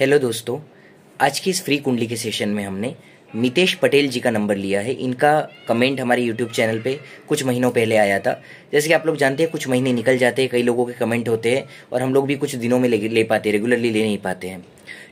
hello दोस्तों आज की इस फ्री कुंडली के सेशन में हमने मितेश पटेल जी का नंबर लिया है इनका कमेंट हमारे यूट्यूब चैनल पे कुछ महीनों पहले आया था जैसे कि आप लोग जानते हैं कुछ महीने निकल जाते हैं कई लोगों के कमेंट होते हैं और हम लोग भी कुछ दिनों में ले, ले पाते रेगुलरली ले नहीं पाते हैं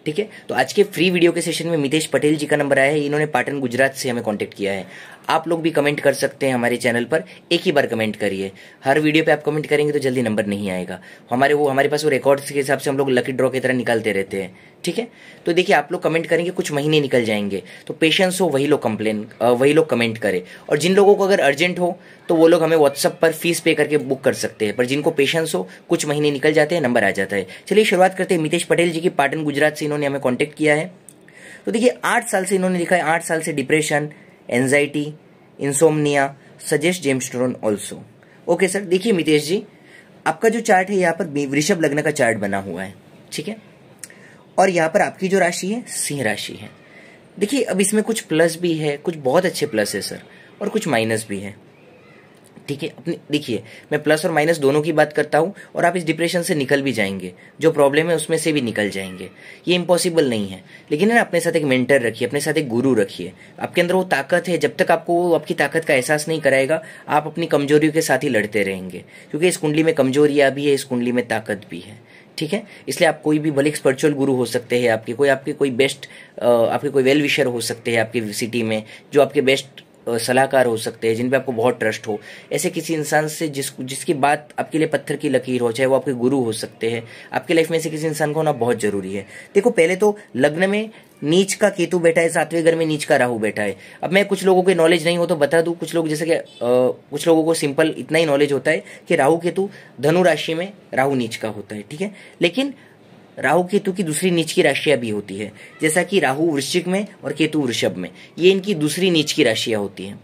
ठीक है तो आज के फ्री वीडियो के सेशन में मितेश पटेल जी का नंबर आया है इन्होंने पाटन गुजरात से हमें कॉन्टेक्ट किया है आप लोग भी कमेंट कर सकते हैं हमारे चैनल पर एक ही बार कमेंट करिए हर वीडियो पे आप कमेंट करेंगे तो जल्दी नंबर नहीं आएगा हमारे वो हमारे पास वो रिकॉर्ड्स के हिसाब से हम लोग लकी ड्रॉ की तरह निकालते रहते हैं ठीक है तो देखिए आप लोग कमेंट करेंगे कुछ महीने निकल जाएंगे तो पेशेंस हो वही लोग कंप्लेन वही लोग कमेंट करें और जिन लोगों को अगर अर्जेंट हो तो वो लोग हमें व्हाट्सअप पर फीस पे करके बुक कर सकते हैं पर जिनको पेशेंस हो कुछ महीने निकल जाते हैं नंबर आ जाता है चलिए शुरुआत करते हैं मितेश पटेल जी की पाटन गुजरात से इन्होंने हमें कॉन्टेक्ट किया है तो देखिए आठ साल से इन्होंने लिखा है आठ साल से depression anxiety insomnia suggest gemstone also okay sir देखिए मितेश जी आपका जो चार्ट है यहाँ पर वृषभ लग्न का चार्ट बना हुआ है ठीक है और यहाँ पर आपकी जो राशि है सिंह राशि है देखिए अब इसमें कुछ प्लस भी है कुछ बहुत अच्छे प्लस है सर और कुछ माइनस भी है ठीक है अपनी देखिए मैं प्लस और माइनस दोनों की बात करता हूँ और आप इस डिप्रेशन से निकल भी जाएंगे जो प्रॉब्लम है उसमें से भी निकल जाएंगे ये इम्पॉसिबल नहीं है लेकिन ना अपने साथ एक मेंटर रखिए अपने साथ एक गुरु रखिए आपके अंदर वो ताकत है जब तक आपको वो आपकी ताकत का एहसास नहीं कराएगा आप अपनी कमजोरियों के साथ ही लड़ते रहेंगे क्योंकि इस कुंडली में कमजोरियाँ भी है इस कुंडली में ताकत भी है ठीक है इसलिए आप कोई भी भले स्पिरिचुअल गुरु हो सकते हैं आपके कोई आपके कोई बेस्ट आपके कोई वेल विशर हो सकते हैं आपकी सिटी में जो आपके बेस्ट सलाहकार हो सकते हैं जिन पे आपको बहुत ट्रस्ट हो ऐसे किसी इंसान से जिस जिसकी बात आपके लिए पत्थर की लकीर हो चाहे वो आपके गुरु हो सकते हैं आपके लाइफ में ऐसे किसी इंसान को होना बहुत जरूरी है देखो पहले तो लग्न में नीच का केतु बैठा है सातवें घर में नीच का राहु बैठा है अब मैं कुछ लोगों के नॉलेज नहीं हो तो बता दूं कुछ लोग जैसे कि कुछ लोगों को सिंपल इतना ही नॉलेज होता है कि राहु केतु धनु राशि में राहु नीच का होता है ठीक है लेकिन राहु केतु की दूसरी नीच की राशियां भी होती है जैसा कि राहु वृश्चिक में और केतु वृषभ में ये इनकी दूसरी नीच की राशियां होती हैं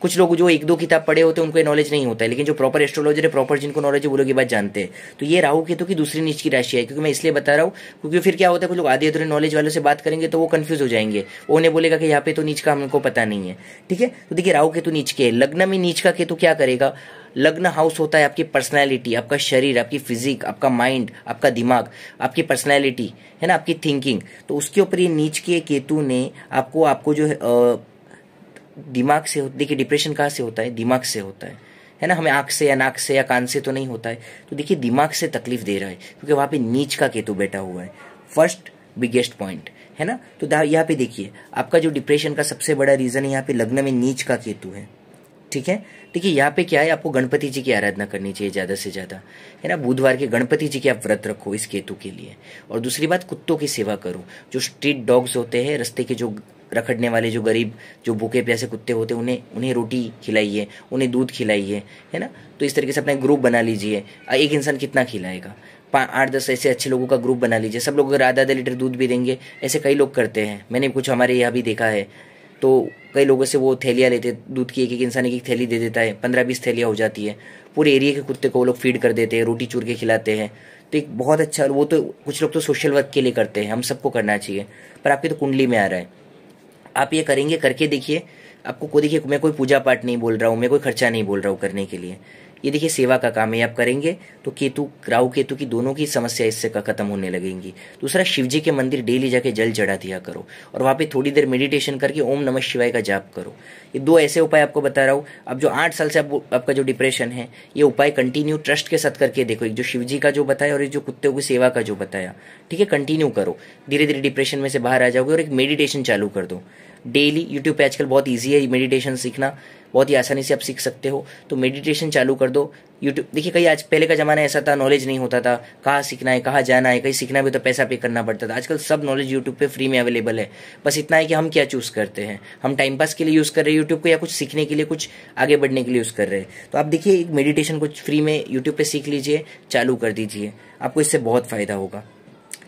कुछ लोग जो एक दो किताब पढ़े होते हैं उनको नॉलेज नहीं होता है लेकिन जो प्रॉपर एस्ट्रोलॉजर है प्रॉपर जिनको नॉलेज है वो लोग ये बात जानते हैं तो ये राहु केतु की दूसरी नीच की राशि है क्योंकि मैं इसलिए बता रहा हूँ क्योंकि फिर क्या होता है कुछ लोग आधे अधूरे नॉलेज वालों से बात करेंगे तो वो कन्फ्यूज हो जाएंगे वो उन्हें बोलेगा कि यहाँ पे तो नीच का हमको पता नहीं है ठीक है तो देखिए राहु केतु नीच के है लग्न में नीच का केतु क्या करेगा लग्न हाउस होता है आपकी पर्सनैलिटी आपका शरीर आपकी फिजिक आपका माइंड आपका दिमाग आपकी पर्सनैलिटी है ना आपकी थिंकिंग तो उसके ऊपर ये नीच के केतु ने आपको आपको जो दिमाग से देखिए डिप्रेशन कहाँ से होता है दिमाग से होता है है ना हमें आँख से या नाक से या कान से तो नहीं होता है तो देखिए दिमाग से तकलीफ दे रहा है क्योंकि वहाँ पे नीच का केतु बैठा हुआ है फर्स्ट बिगेस्ट पॉइंट है ना तो यहाँ पे देखिए आपका जो डिप्रेशन का सबसे बड़ा रीजन है यहाँ पे लग्न में नीच का केतु है ठीक है देखिए यहाँ पे क्या है आपको गणपति जी की आराधना करनी चाहिए ज़्यादा से ज़्यादा है ना बुधवार के गणपति जी के आप व्रत रखो इस केतु के लिए और दूसरी बात कुत्तों की सेवा करो जो स्ट्रीट डॉग्स होते हैं रस्ते के जो रखड़ने वाले जो गरीब जो भूखे प्यासे कुत्ते होते हैं उन्हें उन्हें रोटी खिलाइए उन्हें दूध खिलाइए है ना तो इस तरीके से अपना ग्रुप बना लीजिए एक इंसान कितना खिलाएगा पाँच आठ दस ऐसे अच्छे लोगों का ग्रुप बना लीजिए सब लोग अगर आधा आधा लीटर दूध भी देंगे ऐसे कई लोग करते हैं मैंने कुछ हमारे यहाँ भी देखा है तो कई लोगों से वो थैलियाँ लेते दूध की एक एक इंसान एक एक थैली दे देता है पंद्रह बीस थैलियाँ हो जाती है पूरे एरिया के कुत्ते को वो लोग फीड कर देते हैं रोटी चूर के खिलाते हैं तो एक बहुत अच्छा वो तो कुछ लोग तो सोशल वर्क के लिए करते हैं हम सबको करना चाहिए पर आपकी तो कुंडली में आ रहा है आप ये करेंगे करके देखिए आपको को देखिए मैं कोई पूजा पाठ नहीं बोल रहा हूँ मैं कोई खर्चा नहीं बोल रहा हूँ करने के लिए ये देखिए सेवा का काम है आप करेंगे तो केतु राहु केतु की दोनों की समस्या इससे खत्म होने लगेंगी दूसरा शिव जी के मंदिर डेली जाके जल चढ़ा दिया करो और वहां पे थोड़ी देर मेडिटेशन करके ओम नमः शिवाय का जाप करो ये दो ऐसे उपाय आपको बता रहा हूँ अब जो आठ साल से आप, आपका जो डिप्रेशन है ये उपाय कंटिन्यू ट्रस्ट के साथ करके देखो एक जो शिव जी का जो बताया और एक जो कुत्ते की सेवा का जो बताया ठीक है कंटिन्यू करो धीरे धीरे डिप्रेशन में से बाहर आ जाओगे और एक मेडिटेशन चालू कर दो डेली यूट्यूब पे आजकल बहुत ईजी है मेडिटेशन सीखना बहुत ही आसानी से आप सीख सकते हो तो मेडिटेशन चालू कर दो यूट्यूब देखिए कहीं आज पहले का ज़माना ऐसा था नॉलेज नहीं होता था कहाँ सीखना है कहाँ जाना है कहीं सीखना भी तो पैसा पे करना पड़ता था आजकल सब नॉलेज यूट्यूब पे फ्री में अवेलेबल है बस इतना है कि हम क्या चूज़ करते हैं हम टाइम पास के लिए यूज़ कर रहे हैं यूट्यूब को या कुछ सीखने के लिए कुछ आगे बढ़ने के लिए यूज़ कर रहे हैं तो आप देखिए एक मेडिटेशन कुछ फ्री में यूट्यूब पर सीख लीजिए चालू कर दीजिए आपको इससे बहुत फ़ायदा होगा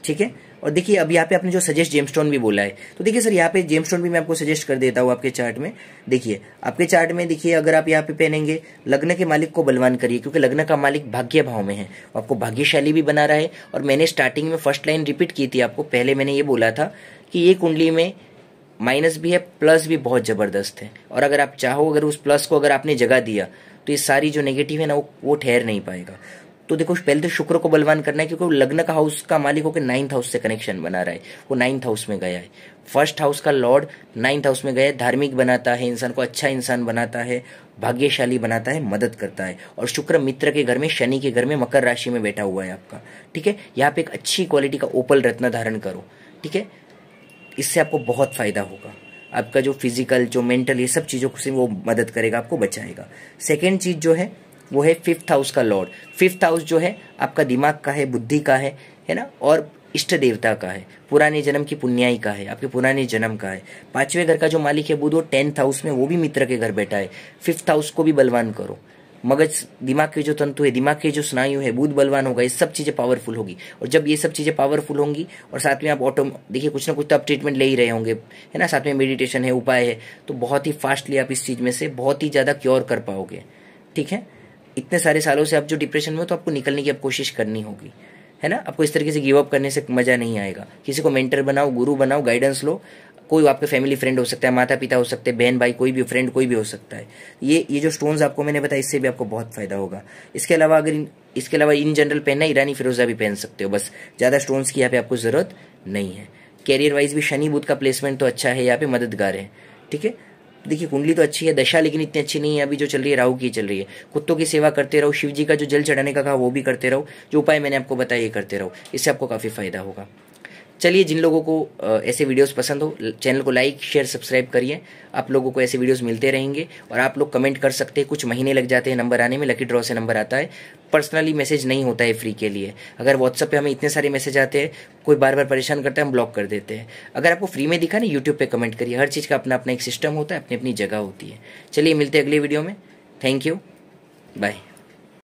ठीक है और देखिए अब यहाँ पे आपने जो सजेस्ट जेमस्टोन भी बोला है तो देखिए सर यहाँ पे जेमस्टोन भी मैं आपको सजेस्ट कर देता हूँ आपके चार्ट में देखिए आपके चार्ट में देखिए अगर आप यहाँ पे पहनेंगे लग्न के मालिक को बलवान करिए क्योंकि लग्न का मालिक भाग्य भाव में है आपको भाग्यशाली भी बना रहा है और मैंने स्टार्टिंग में फर्स्ट लाइन रिपीट की थी आपको पहले मैंने ये बोला था कि ये कुंडली में माइनस भी है प्लस भी बहुत ज़बरदस्त है और अगर आप चाहो अगर उस प्लस को अगर आपने जगह दिया तो ये सारी जो नेगेटिव है ना वो वो ठहर नहीं पाएगा तो देखो पहले तो शुक्र को बलवान करना है क्योंकि लग्न का हाउस का मालिक होकर नाइन्थ हाउस से कनेक्शन बना रहा है वो नाइन्थ हाउस में गया है फर्स्ट हाउस का लॉर्ड नाइन्थ हाउस में गया है धार्मिक बनाता है इंसान को अच्छा इंसान बनाता है भाग्यशाली बनाता है मदद करता है और शुक्र मित्र के घर में शनि के घर में मकर राशि में बैठा हुआ है आपका ठीक है यहाँ पे एक अच्छी क्वालिटी का ओपल रत्न धारण करो ठीक है इससे आपको बहुत फायदा होगा आपका जो फिजिकल जो मेंटल ये सब चीज़ों से वो मदद करेगा आपको बचाएगा सेकेंड चीज़ जो है वो है फिफ्थ हाउस का लॉर्ड फिफ्थ हाउस जो है आपका दिमाग का है बुद्धि का है है ना और इष्ट देवता का है पुराने जन्म की पुण्याई का है आपके पुराने जन्म का है पांचवें घर का जो मालिक है बुध वो टेंथ हाउस में वो भी मित्र के घर बैठा है फिफ्थ हाउस को भी बलवान करो मगज दिमाग के जो तंतु है दिमाग के जो स्नायु है बुध बलवान होगा ये सब चीज़ें पावरफुल होगी और जब ये सब चीज़ें पावरफुल होंगी और साथ में आप ऑटो देखिए कुछ ना कुछ तो आप ट्रीटमेंट ले ही रहे होंगे है ना साथ में मेडिटेशन है उपाय है तो बहुत ही फास्टली आप इस चीज़ में से बहुत ही ज़्यादा क्योर कर पाओगे ठीक है इतने सारे सालों से आप जो डिप्रेशन में हो तो आपको निकलने की आप कोशिश करनी होगी है ना आपको इस तरीके से गिव अप करने से मज़ा नहीं आएगा किसी को मेंटर बनाओ गुरु बनाओ गाइडेंस लो कोई आपके फैमिली फ्रेंड हो सकता है माता पिता हो सकते हैं बहन भाई कोई भी फ्रेंड कोई भी हो सकता है ये ये जो स्टोन्स आपको मैंने बताया इससे भी आपको बहुत फायदा होगा इसके अलावा अगर इसके अलावा इन जनरल पहनना ईरानी फिरोजा भी पहन सकते हो बस ज़्यादा स्टोन्स की यहाँ पे आपको ज़रूरत नहीं है कैरियर वाइज भी शनि बुद्ध का प्लेसमेंट तो अच्छा है यहाँ पे मददगार है ठीक है देखिए कुंडली तो अच्छी है दशा लेकिन इतनी अच्छी नहीं है अभी जो चल रही है राहु की चल रही है कुत्तों की सेवा करते रहो शिव जी का जो जल चढ़ाने का कहा वो भी करते रहो जो उपाय मैंने आपको बताया ये करते रहो इससे आपको काफ़ी फायदा होगा चलिए जिन लोगों को ऐसे वीडियोस पसंद हो चैनल को लाइक शेयर सब्सक्राइब करिए आप लोगों को ऐसे वीडियोस मिलते रहेंगे और आप लोग कमेंट कर सकते हैं कुछ महीने लग जाते हैं नंबर आने में लकी ड्रॉ से नंबर आता है पर्सनली मैसेज नहीं होता है फ्री के लिए अगर व्हाट्सअप पे हमें इतने सारे मैसेज आते हैं कोई बार बार परेशान करता है हम ब्लॉक कर देते हैं अगर आपको फ्री में दिखा ना यूट्यूब पर कमेंट करिए हर चीज़ का अपना अपना एक सिस्टम होता है अपनी अपनी जगह होती है चलिए मिलते हैं अगले वीडियो में थैंक यू बाय